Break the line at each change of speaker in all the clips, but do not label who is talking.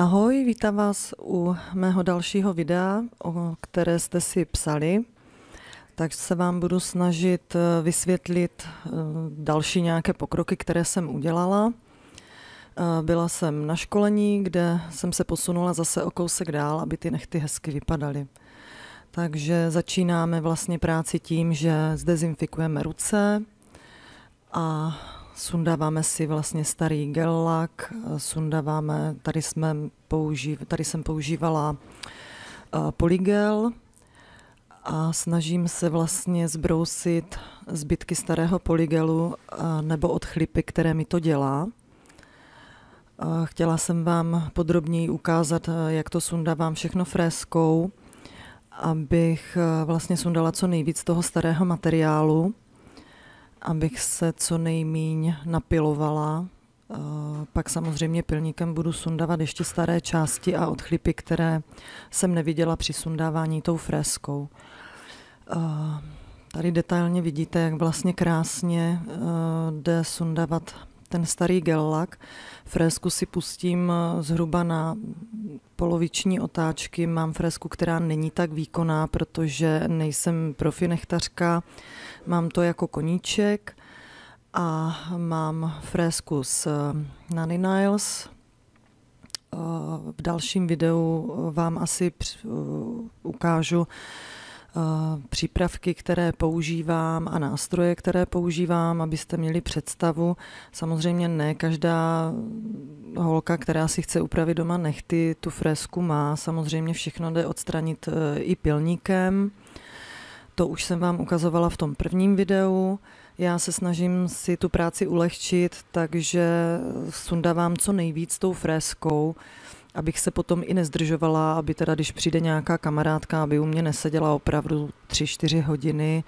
Ahoj, vítám vás u mého dalšího videa, o které jste si psali. Tak se vám budu snažit eh, vysvětlit eh, další nějaké pokroky, které jsem udělala. Eh, byla jsem na školení, kde jsem se posunula zase o kousek dál, aby ty nechty hezky vypadaly. Takže začínáme vlastně práci tím, že zdezinfikujeme ruce a Sundáváme si vlastně starý gel lak, sundáváme, tady, jsme použív, tady jsem používala eh, polygel a snažím se vlastně zbrousit zbytky starého polygelu eh, nebo odchlipy, které mi to dělá. Eh, chtěla jsem vám podrobněji ukázat, jak to sundávám všechno freskou, abych vlastně sundala co nejvíc toho starého materiálu abych se co nejmíň napilovala. Eh, pak samozřejmě pilníkem budu sundávat ještě staré části a odchlipy, které jsem neviděla při sundávání tou freskou. Eh, tady detailně vidíte, jak vlastně krásně eh, jde sundávat ten starý gel lak. Fresku si pustím eh, zhruba na poloviční otáčky. Mám fresku, která není tak výkonná, protože nejsem profi nechtařka. Mám to jako koníček a mám fresku s eh, Nanny Niles. Eh, v dalším videu vám asi ukážu přípravky, které používám a nástroje, které používám, abyste měli představu. Samozřejmě ne každá holka, která si chce upravit doma nechty, tu fresku má. Samozřejmě všechno jde odstranit e, i pilníkem. To už jsem vám ukazovala v tom prvním videu. Já se snažím si tu práci ulehčit, takže sundávám co nejvíc tou freskou abych se potom i nezdržovala, aby teda, když přijde nějaká kamarádka, aby u mě neseděla opravdu 3-4 hodiny,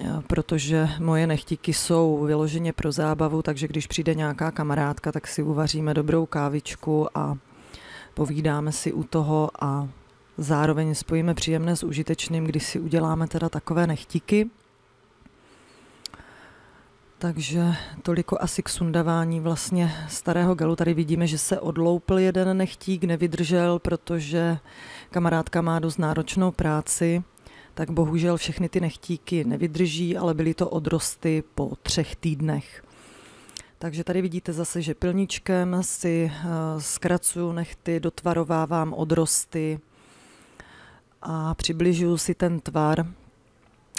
eh, protože moje nechtíky jsou vyloženě pro zábavu, takže když přijde nějaká kamarádka, tak si uvaříme dobrou kávičku a povídáme si u toho a zároveň spojíme příjemné s užitečným, když si uděláme teda takové nechtíky. Takže toliko asi k sundavání vlastně starého galu. Tady vidíme, že se odloupil jeden nechtík, nevydržel, protože kamarádka má dost náročnou práci, tak bohužel všechny ty nechtíky nevydrží, ale byly to odrosty po třech týdnech. Takže tady vidíte zase, že pilničkem si eh, zkracuju nechty, dotvarovávám odrosty a přibližuju si ten tvar,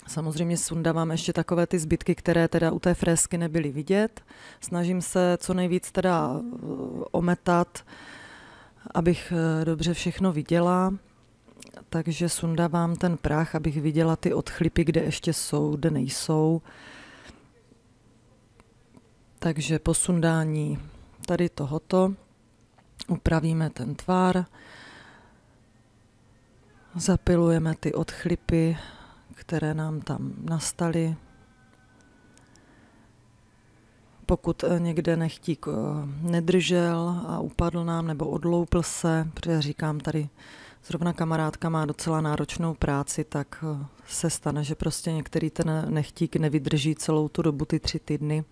Samozřejmě sundávám ještě takové ty zbytky, které teda u té fresky nebyly vidět. Snažím se co nejvíc teda eh, ometat, abych eh, dobře všechno viděla. Takže sundávám ten prach, abych viděla ty odchlipy, kde ještě jsou, kde nejsou. Takže po sundání tady tohoto upravíme ten tvar, zapilujeme ty odchlipy, které nám tam nastaly. Pokud eh, někde nechtík eh, nedržel a upadl nám nebo odloupl se, protože říkám tady, zrovna kamarádka má docela náročnou práci, tak eh, se stane, že prostě některý ten nechtík nevydrží celou tu dobu, ty tři týdny.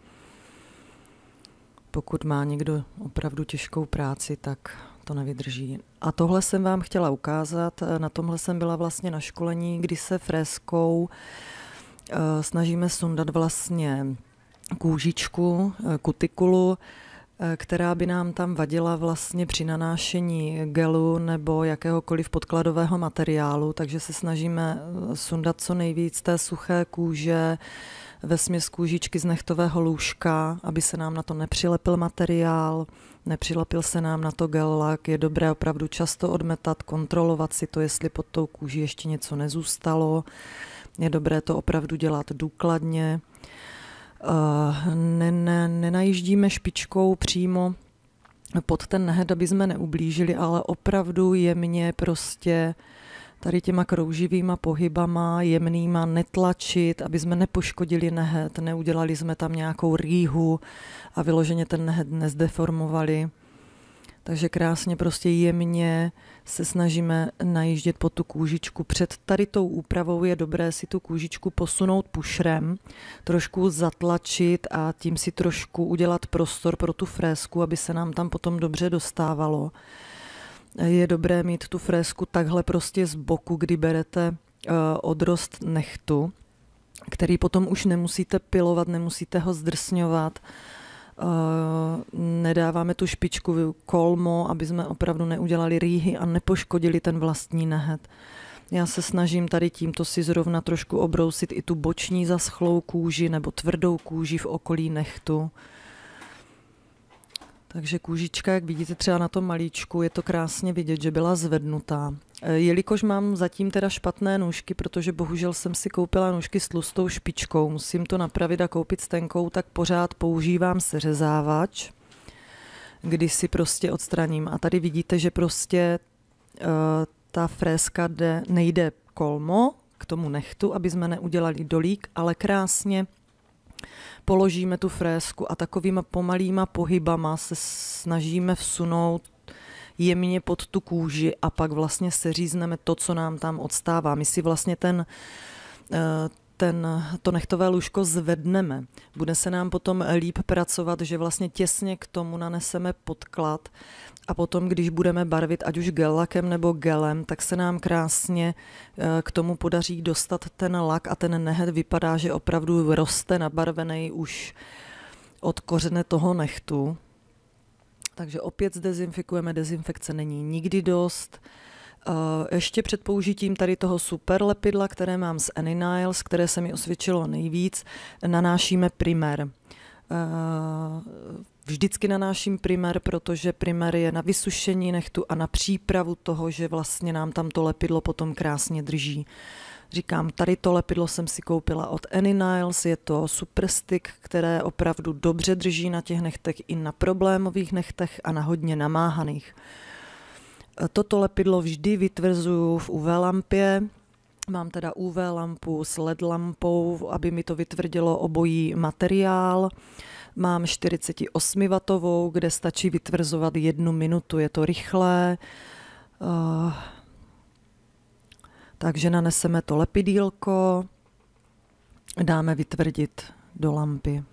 Pokud má někdo opravdu těžkou práci, tak to nevydrží. A tohle jsem vám chtěla ukázat. Na tomhle jsem byla vlastně na školení, kdy se freskou eh, snažíme sundat vlastně kůžičku, eh, kutikulu, eh, která by nám tam vadila vlastně při nanášení gelu nebo jakéhokoliv podkladového materiálu, takže se snažíme sundat co nejvíc té suché kůže, ve směs kůžičky z nechtového lůžka, aby se nám na to nepřilepil materiál, nepřilepil se nám na to gel lak. Je dobré opravdu často odmetat, kontrolovat si to, jestli pod tou kůží ještě něco nezůstalo. Je dobré to opravdu dělat důkladně. Eh, ne, ne, nenajíždíme špičkou přímo pod ten nehed, aby jsme neublížili, ale opravdu jemně prostě tady těma krouživýma pohybama, jemnýma netlačit, aby jsme nepoškodili nehet, neudělali jsme tam nějakou rýhu a vyloženě ten nehet nezdeformovali. Takže krásně prostě jemně se snažíme najíždět po tu kůžičku. Před tady tou úpravou je dobré si tu kůžičku posunout pušrem, trošku zatlačit a tím si trošku udělat prostor pro tu frésku, aby se nám tam potom dobře dostávalo je dobré mít tu fresku takhle prostě z boku, kdy berete eh, odrost nechtu, který potom už nemusíte pilovat, nemusíte ho zdrsňovat. Eh, nedáváme tu špičku kolmo, aby jsme opravdu neudělali rýhy a nepoškodili ten vlastní nehet. Já se snažím tady tímto si zrovna trošku obrousit i tu boční zaschlou kůži nebo tvrdou kůži v okolí nechtu. Takže kůžička, jak vidíte třeba na tom malíčku, je to krásně vidět, že byla zvednutá. E, jelikož mám zatím teda špatné nůžky, protože bohužel jsem si koupila nůžky s tlustou špičkou, musím to napravit a koupit s tenkou, tak pořád používám seřezávač, kdy si prostě odstraním. A tady vidíte, že prostě uh, ta fréska jde, nejde kolmo k tomu nechtu, aby jsme neudělali dolík, ale krásně položíme tu fresku a takovýma pomalýma pohybama se snažíme vsunout jemně pod tu kůži a pak vlastně seřízneme to, co nám tam odstává. My si vlastně ten eh, ten, to nechtové lůžko zvedneme, bude se nám potom líp pracovat, že vlastně těsně k tomu naneseme podklad a potom, když budeme barvit ať už gel lakem nebo gelem, tak se nám krásně eh, k tomu podaří dostat ten lak a ten nehet vypadá, že opravdu roste nabarvený už od kořene toho nechtu. Takže opět zdezinfikujeme, dezinfekce není nikdy dost. Eh, ještě před použitím tady toho super lepidla, které mám z Aniniles, které se mi osvědčilo nejvíc, nanášíme primer. Eh, vždycky nanáším primer, protože primer je na vysušení nechtu a na přípravu toho, že vlastně nám tam to lepidlo potom krásně drží. Říkám, tady to lepidlo jsem si koupila od Annie Niles, je to super stick, které opravdu dobře drží na těch nechtech i na problémových nechtech a na hodně namáhaných. Uh, Toto lepidlo vždy vytvrzuju v UV lampě. Mám teda UV lampu s LED lampou, aby mi to vytvrdilo obojí materiál. Mám 48W, kde stačí vytvrzovat jednu minutu, je to rychlé. Uh, takže naneseme to lepidílko, dáme vytvrdit do lampy.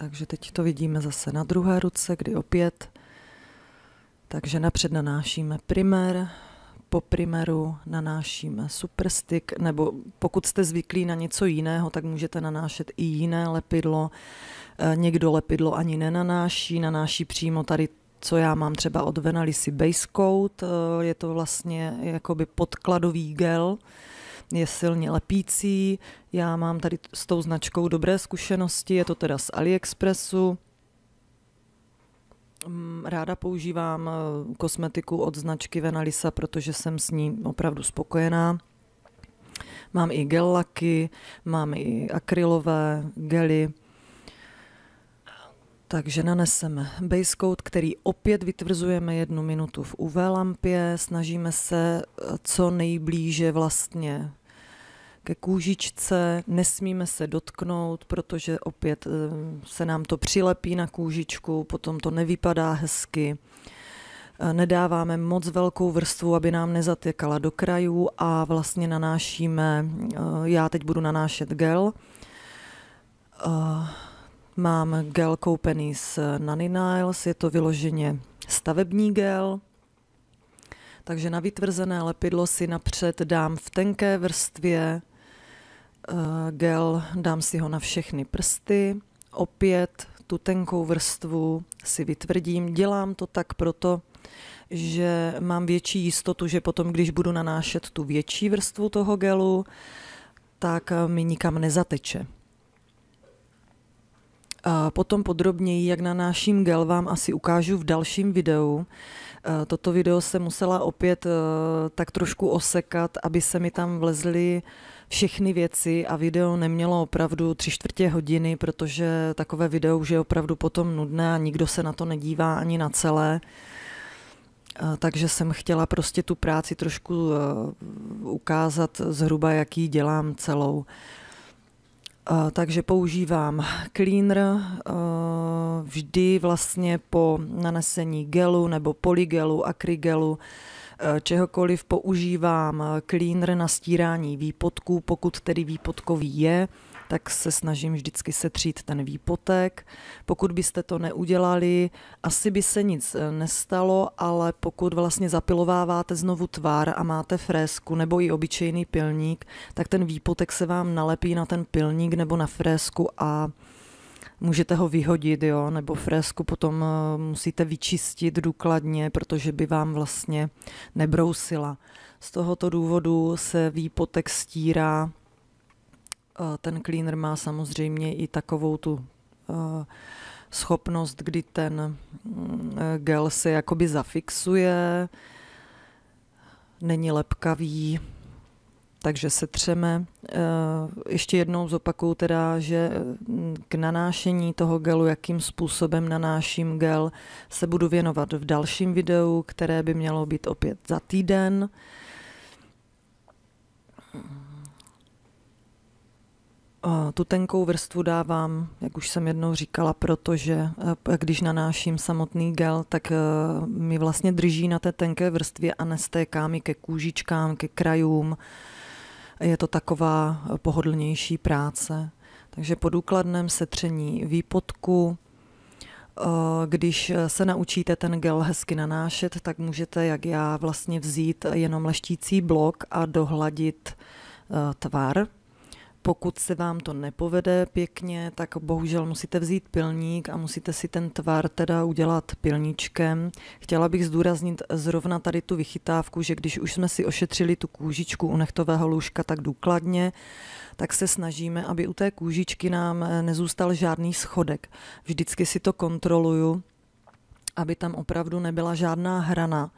Takže teď to vidíme zase na druhé ruce, kdy opět. Takže napřed nanášíme primer, po primeru nanášíme superstick, nebo pokud jste zvyklí na něco jiného, tak můžete nanášet i jiné lepidlo. E, někdo lepidlo ani nenanáší, nanáší přímo tady co já mám třeba od Venalisi Base Coat, e, je to vlastně jakoby podkladový gel, je silně lepící. Já mám tady s tou značkou dobré zkušenosti, je to teda z AliExpressu. Mm, ráda používám eh, kosmetiku od značky Venalisa, protože jsem s ní opravdu spokojená. Mám i gel laky, mám i akrylové gely. Takže naneseme base coat, který opět vytvrzujeme jednu minutu v UV lampě. Snažíme se eh, co nejblíže vlastně ke kůžičce, nesmíme se dotknout, protože opět eh, se nám to přilepí na kůžičku, potom to nevypadá hezky. Eh, nedáváme moc velkou vrstvu, aby nám nezatěkala do krajů a vlastně nanášíme, eh, já teď budu nanášet gel, Mám gel koupený z Nanny Niles, je to vyloženě stavební gel, takže na vytvrzené lepidlo si napřed dám v tenké vrstvě Eh, gel, dám si ho na všechny prsty, opět tu tenkou vrstvu si vytvrdím. Dělám to tak proto, že mám větší jistotu, že potom, když budu nanášet tu větší vrstvu toho gelu, tak mi nikam nezateče. Potom podrobněji, jak náším gel, vám asi ukážu v dalším videu. Toto video se musela opět e, tak trošku osekat, aby se mi tam vlezly všechny věci a video nemělo opravdu tři čtvrtě hodiny, protože takové video už je opravdu potom nudné a nikdo se na to nedívá ani na celé. E, takže jsem chtěla prostě tu práci trošku e, ukázat zhruba, jaký dělám celou takže používám cleaner vždy vlastně po nanesení gelu nebo polygelu, akrygelu, e, čehokoliv používám cleaner na stírání výpotků, pokud tedy výpotkový je tak se snažím vždycky setřít ten výpotek. Pokud byste to neudělali, asi by se nic eh, nestalo, ale pokud vlastně zapilováváte znovu tvár a máte frésku nebo i obyčejný pilník, tak ten výpotek se vám nalepí na ten pilník nebo na frésku a můžete ho vyhodit, jo, nebo fresku potom eh, musíte vyčistit důkladně, protože by vám vlastně nebrousila. Z tohoto důvodu se výpotek stírá ten cleaner má samozřejmě i takovou tu eh, schopnost, kdy ten mm, gel se jakoby zafixuje, není lepkavý, takže se třeme. Eh, ještě jednou zopakuju teda, že mm, k nanášení toho gelu, jakým způsobem nanáším gel, se budu věnovat v dalším videu, které by mělo být opět za týden. Tu tenkou vrstvu dávám, jak už jsem jednou říkala, protože eh, když nanáším samotný gel, tak eh, mi vlastně drží na té tenké vrstvě a nestéká mi ke kůžičkám, ke krajům. Je to taková eh, pohodlnější práce. Takže po důkladném setření výpotku, když se naučíte ten gel hezky nanášet, tak můžete, jak já, vlastně vzít jenom leštící blok a dohladit tvar pokud se vám to nepovede pěkně, tak bohužel musíte vzít pilník a musíte si ten tvar teda udělat pilníčkem. Chtěla bych zdůraznit zrovna tady tu vychytávku, že když už jsme si ošetřili tu kůžičku u nechtového lůžka tak důkladně, tak se snažíme, aby u té kůžičky nám nezůstal žádný schodek. Vždycky si to kontroluju, aby tam opravdu nebyla žádná hrana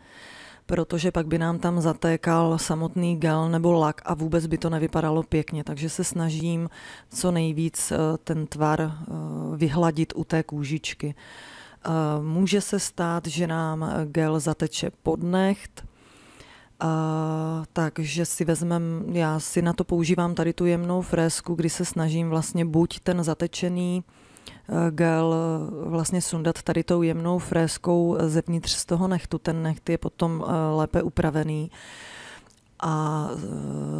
protože pak by nám tam zatékal samotný gel nebo lak a vůbec by to nevypadalo pěkně. Takže se snažím co nejvíc eh, ten tvar eh, vyhladit u té kůžičky. Eh, může se stát, že nám gel zateče pod necht, takže si vezmem, já si na to používám tady tu jemnou fresku, kdy se snažím vlastně buď ten zatečený Eh, gel eh, vlastně sundat tady tou jemnou fréskou eh, zevnitř z toho nechtu. Ten necht je potom lépe upravený a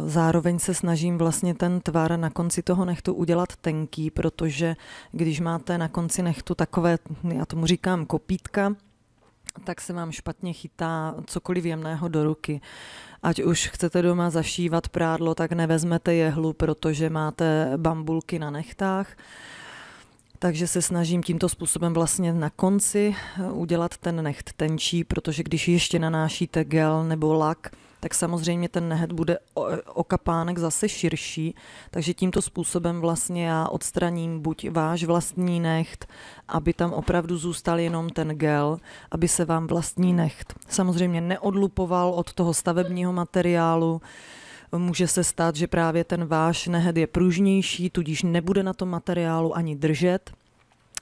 zároveň se snažím vlastně ten tvar na konci toho nechtu udělat tenký, protože když máte na konci nechtu takové, já tomu říkám kopítka, tak se vám špatně chytá cokoliv jemného do ruky. Ať už chcete doma zašívat prádlo, tak nevezmete jehlu, protože máte bambulky na nechtách. Takže se snažím tímto způsobem vlastně na konci eh, udělat ten necht tenčí, protože když ještě nanášíte gel nebo lak, tak samozřejmě ten nehet bude okapánek zase širší, takže tímto způsobem vlastně já odstraním buď váš vlastní necht, aby tam opravdu zůstal jenom ten gel, aby se vám vlastní necht samozřejmě neodlupoval od toho stavebního materiálu, Může se stát, že právě ten váš nehed je pružnější, tudíž nebude na tom materiálu ani držet.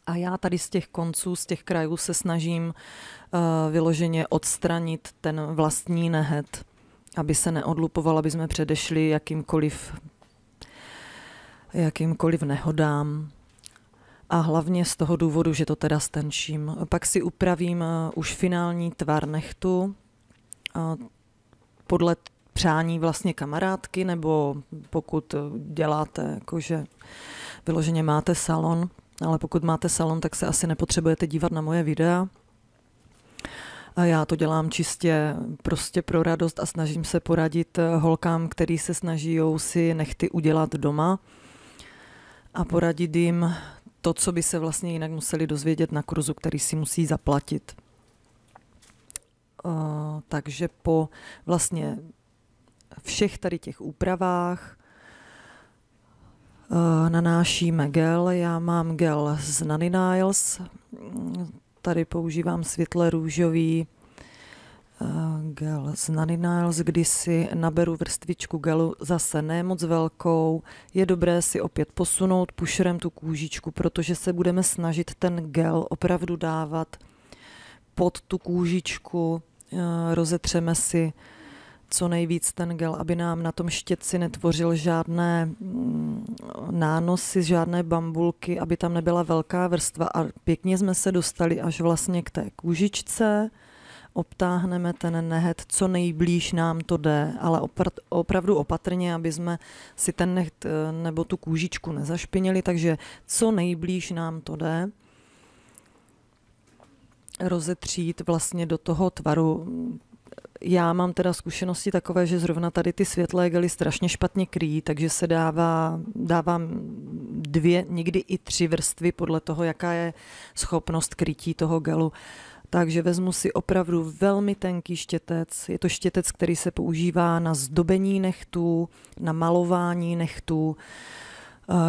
A já tady z těch konců, z těch krajů se snažím eh, vyloženě odstranit ten vlastní nehet, aby se neodlupoval, aby jsme předešli jakýmkoliv, jakýmkoliv nehodám. A hlavně z toho důvodu, že to teda stenčím. Pak si upravím eh, už finální tvar nechtu podle přání vlastně kamarádky, nebo pokud děláte jakože vyloženě máte salon, ale pokud máte salon, tak se asi nepotřebujete dívat na moje videa. A já to dělám čistě prostě pro radost a snažím se poradit holkám, který se snaží si nechty udělat doma a poradit jim to, co by se vlastně jinak museli dozvědět na kurzu, který si musí zaplatit. Uh, takže po vlastně všech tady těch úpravách eh, nanášíme gel. Já mám gel z Nanny Niles. Tady používám světle růžový eh, gel z Nanny Niles. Když si naberu vrstvičku gelu, zase ne moc velkou, je dobré si opět posunout pušerem tu kůžičku, protože se budeme snažit ten gel opravdu dávat pod tu kůžičku. Eh, rozetřeme si co nejvíc ten gel, aby nám na tom štětci netvořil žádné mm, nánosy, žádné bambulky, aby tam nebyla velká vrstva. A pěkně jsme se dostali až vlastně k té kůžičce, obtáhneme ten nehet, co nejblíž nám to jde, ale opr- opravdu opatrně, aby jsme si ten nehet eh, nebo tu kůžičku nezašpinili, takže co nejblíž nám to jde rozetřít vlastně do toho tvaru já mám teda zkušenosti takové, že zrovna tady ty světlé gely strašně špatně kryjí, takže se dává, dávám dvě, někdy i tři vrstvy podle toho, jaká je schopnost krytí toho gelu. Takže vezmu si opravdu velmi tenký štětec. Je to štětec, který se používá na zdobení nechtů, na malování nechtů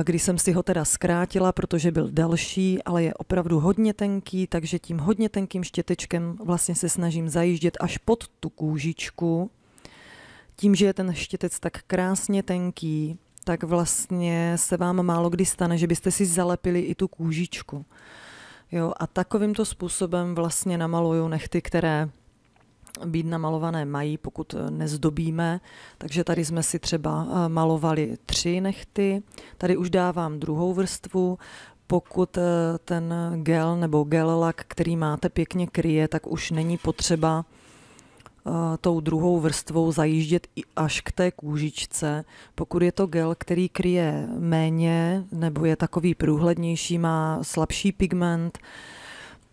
kdy jsem si ho teda zkrátila, protože byl delší, ale je opravdu hodně tenký, takže tím hodně tenkým štětečkem vlastně se snažím zajíždět až pod tu kůžičku. Tím, že je ten štětec tak krásně tenký, tak vlastně se vám málo kdy stane, že byste si zalepili i tu kůžičku. Jo, a takovýmto způsobem vlastně namaluju nechty, které být namalované mají, pokud eh, nezdobíme. Takže tady jsme si třeba eh, malovali tři nechty, tady už dávám druhou vrstvu, pokud eh, ten gel nebo gel lak, který máte, pěkně kryje, tak už není potřeba tou druhou vrstvou zajíždět i až k té kůžičce. Pokud je to gel, který kryje méně nebo je takový průhlednější, má slabší pigment,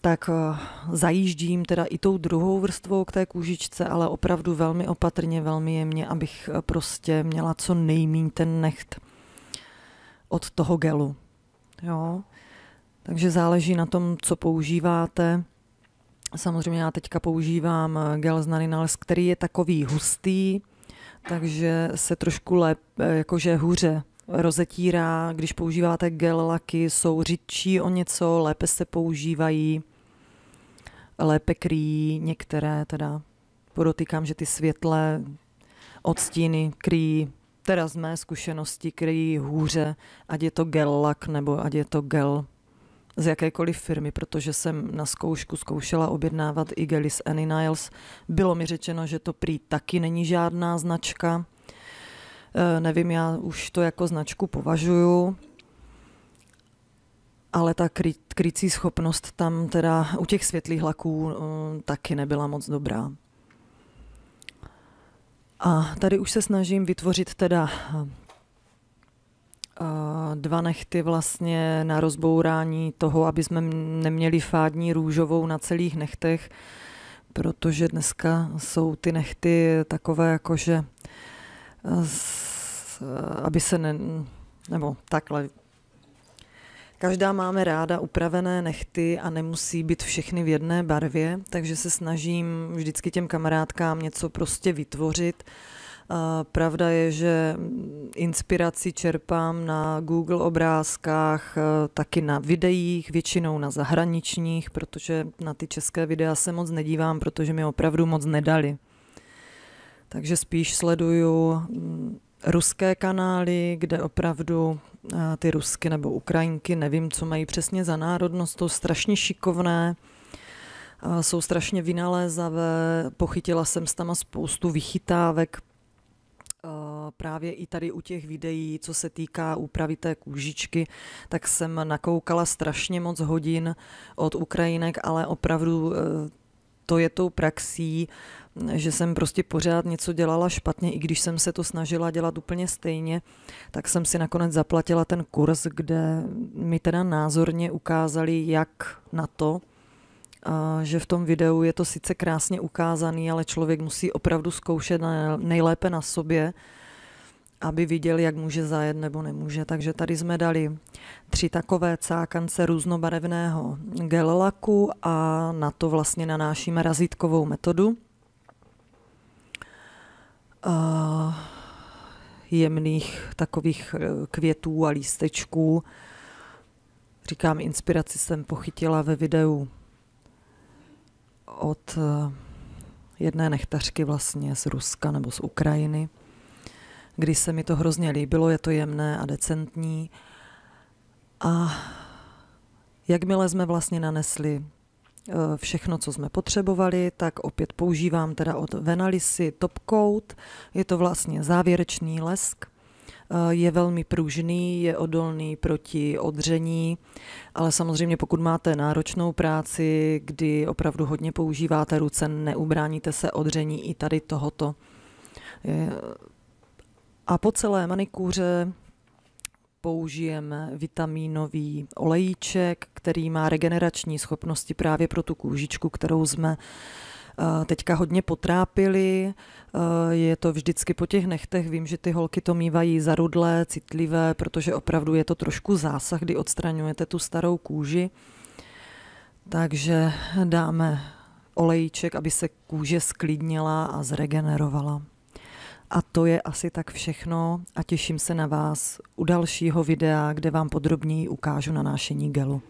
tak eh, zajíždím teda i tou druhou vrstvou k té kůžičce, ale opravdu velmi opatrně, velmi jemně, abych eh, prostě měla co nejmín ten necht od toho gelu. Jo? Takže záleží na tom, co používáte. Samozřejmě já teďka používám eh, gel z Narinals, který je takový hustý, takže se trošku lep, jakože hůře rozetírá, když používáte gel laky, jsou řidčí o něco, lépe se používají, lépe kryjí některé, teda podotýkám, že ty světlé odstíny kryjí, teda z mé zkušenosti kryjí hůře, ať je to gel lak nebo ať je to gel z jakékoliv firmy, protože jsem na zkoušku zkoušela objednávat i gely z Annie Niles. Bylo mi řečeno, že to prý taky není žádná značka, Eh, nevím, já už to jako značku považuju, ale ta kry, krycí schopnost tam teda u těch světlých laků eh, taky nebyla moc dobrá. A tady už se snažím vytvořit teda eh, dva nechty vlastně na rozbourání toho, aby jsme neměli fádní růžovou na celých nechtech, protože dneska jsou ty nechty takové jako, že aby se ne, nebo takhle. Každá máme ráda upravené nechty a nemusí být všechny v jedné barvě, takže se snažím vždycky těm kamarádkám něco prostě vytvořit. Pravda je, že inspiraci čerpám na Google obrázkách, e, taky na videích, většinou na zahraničních, protože na ty české videa se moc nedívám, protože mi opravdu moc nedali. Takže spíš sleduju mm, ruské kanály, kde opravdu eh, ty Rusky nebo Ukrajinky, nevím, co mají přesně za národnost, jsou strašně šikovné, eh, jsou strašně vynalézavé, pochytila jsem s tam spoustu vychytávek, eh, právě i tady u těch videí, co se týká úpravy té kůžičky, tak jsem nakoukala strašně moc hodin od Ukrajinek, ale opravdu to je tou praxí, že jsem prostě pořád něco dělala špatně, i když jsem se to snažila dělat úplně stejně, tak jsem si nakonec zaplatila ten kurz, kde mi teda názorně ukázali, jak na to, a že v tom videu je to sice krásně ukázaný, ale člověk musí opravdu zkoušet nejlépe na sobě, aby viděl, jak může zajet nebo nemůže. Takže tady jsme dali tři takové cákance různobarevného gel laku a na to vlastně nanášíme razítkovou metodu. A jemných takových e, květů a lístečků. Říkám, inspiraci jsem pochytila ve videu od e, jedné nechtařky vlastně z Ruska nebo z Ukrajiny kdy se mi to hrozně líbilo, je to jemné a decentní. A jakmile jsme vlastně nanesli eh, všechno, co jsme potřebovali, tak opět používám teda od Venalisy Top Coat. Je to vlastně závěrečný lesk. Eh, je velmi pružný, je odolný proti odření, ale samozřejmě pokud máte náročnou práci, kdy opravdu hodně používáte ruce, neubráníte se odření i tady tohoto a po celé manikúře použijeme vitamínový olejíček, který má regenerační schopnosti právě pro tu kůžičku, kterou jsme eh, teďka hodně potrápili. Eh, je to vždycky po těch nechtech. Vím, že ty holky to mývají zarudlé, citlivé, protože opravdu je to trošku zásah, kdy odstraňujete tu starou kůži. Takže dáme olejček, aby se kůže sklidnila a zregenerovala. A to je asi tak všechno a těším se na vás u dalšího videa, kde vám podrobněji ukážu nanášení gelu.